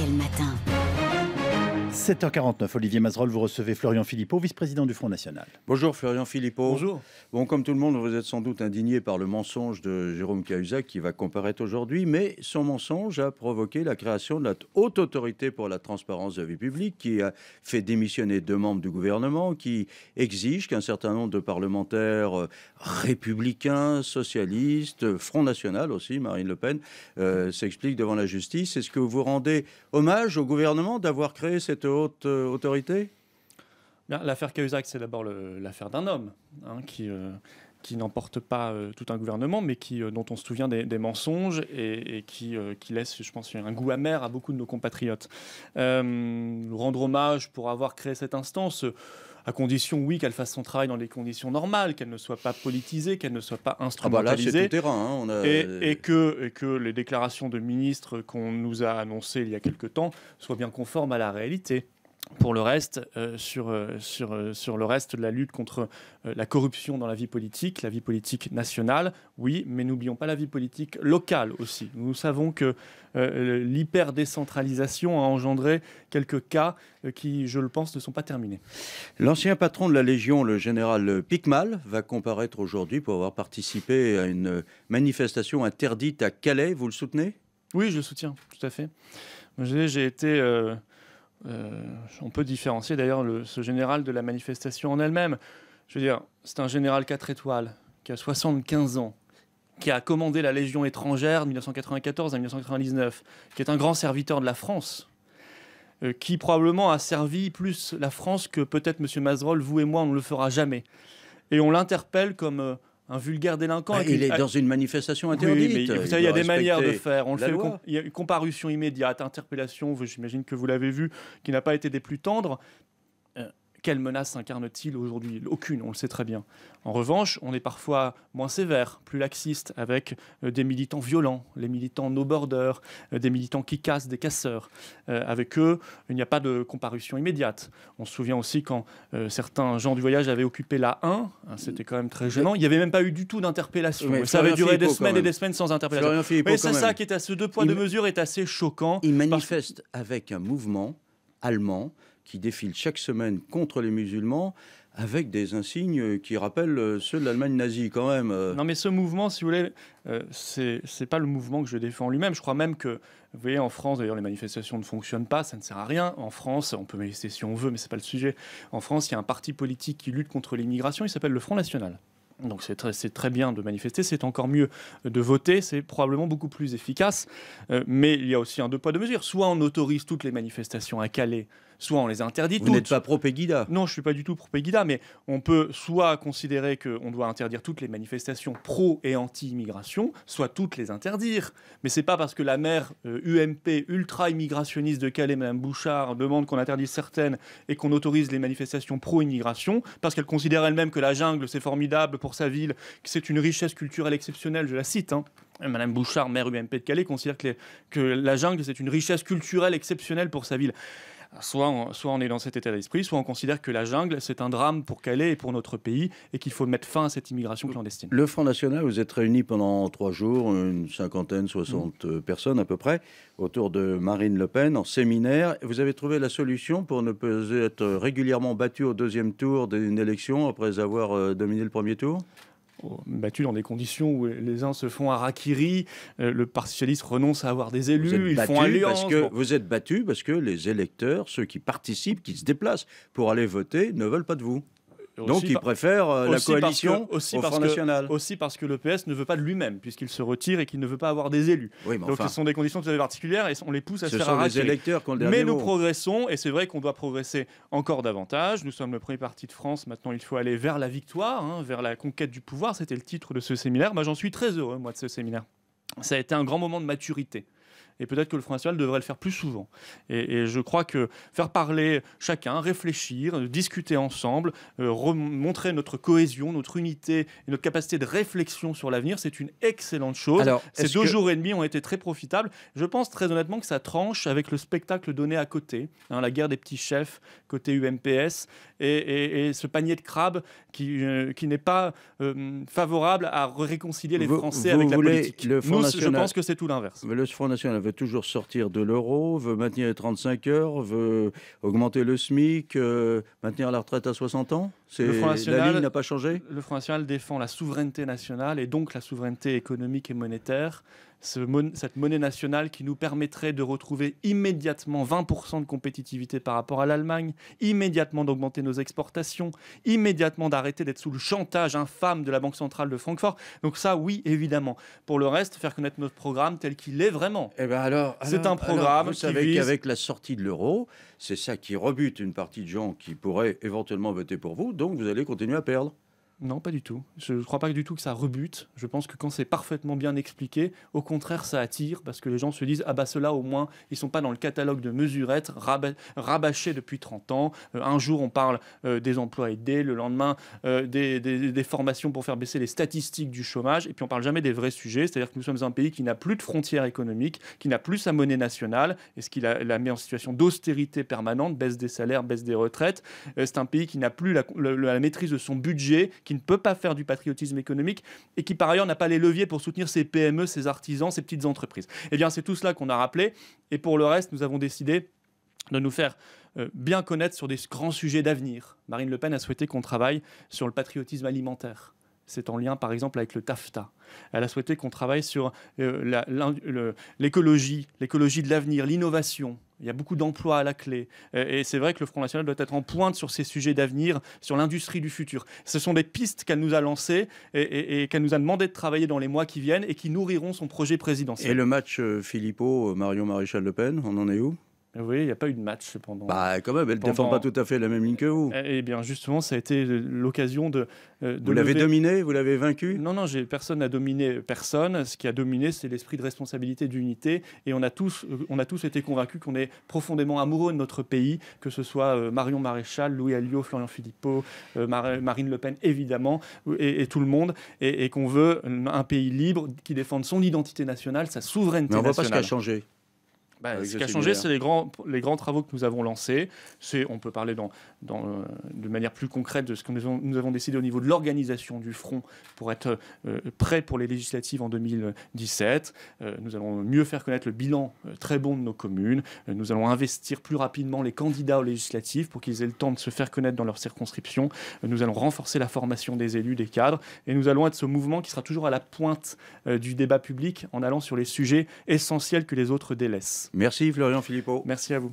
le Matin. 7h49, Olivier Mazerolle, vous recevez Florian Philippot, vice-président du Front National. Bonjour Florian Philippot. Bonjour. Bon, comme tout le monde, vous êtes sans doute indigné par le mensonge de Jérôme Cahuzac qui va comparaître aujourd'hui, mais son mensonge a provoqué la création de la Haute Autorité pour la Transparence de la Vie Publique qui a fait démissionner deux membres du gouvernement qui exige qu'un certain nombre de parlementaires euh, républicains, socialistes, Front National aussi, Marine Le Pen, euh, s'expliquent devant la justice. Est-ce que vous rendez hommage au gouvernement d'avoir créé cette haute euh, autorité L'affaire Cahuzac, c'est d'abord l'affaire d'un homme hein, qui, euh, qui n'emporte pas euh, tout un gouvernement, mais qui, dont on se souvient des, mensonges et, qui, qui, laisse, je pense, un goût amer à beaucoup de nos compatriotes. rendre hommage pour avoir créé cette instance à condition, oui, qu'elle fasse son travail dans des conditions normales, qu'elle ne soit pas politisée, qu'elle ne soit pas ah bah instrumentalisée. Ah terrain, hein, et, que, et que les déclarations de ministres qu'on nous a annoncées il y a quelque temps soient bien conformes à la réalité pour le reste, euh, sur, euh, sur, euh, sur le reste de la lutte contre la corruption dans la vie politique, la vie politique nationale, oui, mais n'oublions pas la vie politique locale aussi. Nous savons que l'hyper-décentralisation a engendré quelques cas qui, je le pense, ne sont pas terminés. L'ancien patron de la Légion, le général Picmal, va comparaître aujourd'hui pour avoir participé à une manifestation interdite à Calais. Vous le soutenez Oui, je le soutiens, tout à fait. J'ai été euh, on peut différencier d'ailleurs ce général de la manifestation en elle-même. Je veux dire, c'est un général 4 étoiles qui a 75 ans, qui a commandé la Légion étrangère de 1994 à 1999, qui est un grand serviteur de la France, euh, qui probablement a servi plus la France que peut-être M. Mazerol, vous et moi, on ne le fera jamais. Et on l'interpelle comme... Euh, un vulgaire délinquant. Bah, il est dans une manifestation interdite. mais, vous savez, il y a des manières de faire. On le fait il y a une comparution immédiate, interpellation, j'imagine que vous l'avez vu, qui n'a pas été des plus tendres. Quelle menace incarne-t-il aujourd'hui Aucune, on le sait très bien. En revanche, on est parfois moins sévère, plus laxiste, avec euh, des militants violents, les militants no-border, euh, des militants qui cassent, des casseurs. Euh, avec eux, il n'y a pas de comparution immédiate. On se souvient aussi quand certains gens du voyage avaient occupé la 1, hein, c'était quand même très gênant, il n'y avait même pas eu du tout d'interpellation. ça avait duré des semaines et des semaines sans interpellation. Mais c'est ça qui est à ce deux points de mesure est assez choquant. Il manifeste avec un mouvement allemand qui défilent chaque semaine contre les musulmans avec des insignes euh, qui rappellent euh, ceux de l'Allemagne nazie quand même. Euh. Non mais ce mouvement, si vous voulez, ce c'est n'est pas le mouvement que je défends lui-même. Je crois même que, vous voyez, en France, d'ailleurs, les manifestations ne fonctionnent pas, ça ne sert à rien. En France, on peut manifester si on veut, mais c'est pas le sujet. En France, il y a un parti politique qui lutte contre l'immigration, il s'appelle le Front National. Donc c'est très, très, bien de manifester, c'est encore mieux de voter, c'est probablement beaucoup plus efficace. mais il y a aussi un deux poids deux mesures. Soit on autorise toutes les manifestations à Calais, soit on les interdit Vous toutes. Vous n'êtes pas pro-Pegida Non, je ne suis pas du tout pro-Pegida, mais on peut soit considérer qu'on doit interdire toutes les manifestations pro et anti-immigration, soit toutes les interdire. Mais ce n'est pas parce que la maire UMP euh, ultra-immigrationniste de Calais, Mme Bouchard, demande qu'on interdise certaines et qu'on autorise les manifestations pro-immigration, parce qu'elle considère elle-même que la jungle, c'est formidable pour sa ville, que c'est une richesse culturelle exceptionnelle, je la cite, Mme hein. Madame Bouchard, maire UMP de Calais, considère que la jungle, c'est une richesse culturelle exceptionnelle pour sa ville. Soit on, est dans cet état d'esprit, soit on considère que la jungle, c'est un drame pour Calais et pour notre pays et qu'il faut mettre fin à cette immigration clandestine. Le Front National, vous êtes réunis pendant trois jours, une cinquantaine, soixante mmh. personnes à peu près, autour de Marine Le Pen en séminaire. Vous avez trouvé la solution pour ne pas être régulièrement battu au deuxième tour d'une élection après avoir euh, dominé le premier tour battus dans des conditions où les uns se font à harakiri, euh, le partialiste renonce à avoir des élus, ils font alliance. que Vous êtes battus parce que les électeurs, ceux qui participent, qui se déplacent pour aller voter, ne veulent pas de vous. Donc ils préfèrent euh, la coalition aussi au parce Que, aussi parce que le PS ne veut pas de lui-même, puisqu'il se retire et qu'il ne veut pas avoir des élus. Donc ce sont des conditions tout à particulières et on les pousse à se faire électeurs Mais nous progressons et c'est vrai qu'on doit progresser encore davantage. Nous sommes le premier parti de France. Maintenant, il faut aller vers la victoire, hein, vers la conquête du pouvoir. C'était le titre de ce séminaire. Moi, j'en suis très heureux, moi, de ce séminaire. Ça a été un grand moment de maturité et peut-être que le Front National devrait le faire plus souvent. Et, je crois que faire parler chacun, réfléchir, discuter ensemble, euh, montrer notre cohésion, notre unité et notre capacité de réflexion sur l'avenir, c'est une excellente chose. Alors, Ces deux jours et demi ont été très profitables. Je pense très honnêtement que ça tranche avec le spectacle donné à côté, hein, la guerre des petits chefs côté UMPS, et, ce panier de crabes qui, euh, n'est pas euh, favorable à réconcilier les Français avec la politique. Le Nous, Je pense que c'est tout l'inverse. Le Front National toujours sortir de l'euro, veut maintenir les 35 heures, veut augmenter le SMIC, euh, maintenir la retraite à 60 ans le Front n'a pas changé Le Front National défend la souveraineté nationale et donc la souveraineté économique et monétaire cette monnaie nationale qui nous permettrait de retrouver immédiatement 20% de compétitivité par rapport à l'Allemagne, immédiatement d'augmenter nos exportations, immédiatement d'arrêter d'être sous le chantage infâme de la Banque centrale de Francfort. Donc ça, oui, évidemment. Pour le reste, faire connaître notre programme tel qu'il est vraiment. Eh ben alors, c'est un programme vous savez, avec la sortie de l'euro, c'est ça qui rebute une partie de gens qui pourraient éventuellement voter pour vous. Donc vous allez continuer à perdre. Non, pas du tout. Je ne crois pas du tout que ça rebute. Je pense que quand c'est parfaitement bien expliqué, au contraire, ça attire parce que les gens se disent Ah bah cela au moins, ils ne sont pas dans le catalogue de mesurettes rabâchés depuis 30 ans. Euh, un jour, on parle euh, des emplois aidés le lendemain, euh, des, formations pour faire baisser les statistiques du chômage. Et puis, on parle jamais des vrais sujets. C'est-à-dire que nous sommes un pays qui n'a plus de frontières économiques, qui n'a plus sa monnaie nationale et ce qui la, met en situation d'austérité permanente baisse des salaires, baisse des retraites. c'est un pays qui n'a plus la, maîtrise de son budget, ne peut pas faire du patriotisme économique et qui par ailleurs n'a pas les leviers pour soutenir ses PME, ses artisans, ses petites entreprises. Eh bien, c'est tout cela qu'on a rappelé. Et pour le reste, nous avons décidé de nous faire euh, bien connaître sur des grands sujets d'avenir. Marine Le Pen a souhaité qu'on travaille sur le patriotisme alimentaire. C'est en lien, par exemple, avec le TAFTA. Elle a souhaité qu'on travaille sur euh, l'écologie, l'écologie de l'avenir, l'innovation. Il y a beaucoup d'emplois à la clé. Euh, et, c'est vrai que le Front National doit être en pointe sur ces sujets d'avenir, sur l'industrie du futur. Ce sont des pistes qu'elle nous a lancées et, qu'elle nous a demandé de travailler dans les mois qui viennent et qui nourriront son projet présidentiel. Et le match Philippot-Marion euh, Maréchal-Le Pen, on en est où vous voyez, il n'y a pas eu de match pendant. Bah, quand même, elle ne défend pas tout à fait la même ligne que vous. Eh, eh bien, justement, ça a été l'occasion de, euh, de. vous l'avez dominé Vous l'avez vaincu Non, non, personne n'a dominé personne. Ce qui a dominé, c'est l'esprit de responsabilité, d'unité. Et on a tous, euh, on a tous été convaincus qu'on est profondément amoureux de notre pays, que ce soit euh, Marion Maréchal, Louis Alliot, Florian Philippot, Marine Le Pen, évidemment, et, tout le monde, et, qu'on veut un pays libre qui défende son identité nationale, sa souveraineté Mais nationale. on ne voit pas ce qui a changé. Bah, ce qui a changé, c'est les grands, travaux que nous avons lancés. On peut parler euh, de manière plus concrète de ce que nous avons, décidé au niveau de l'organisation du front pour être euh, prêt pour les législatives en 2017. Euh, nous allons mieux faire connaître le bilan très bon de nos communes. nous allons investir plus rapidement les candidats aux législatives pour qu'ils aient le temps de se faire connaître dans leur circonscription. nous allons renforcer la formation des élus, des cadres. Et nous allons être ce mouvement qui sera toujours à la pointe du débat public en allant sur les sujets essentiels que les autres délaissent. Merci Florian Philippot. Merci à vous.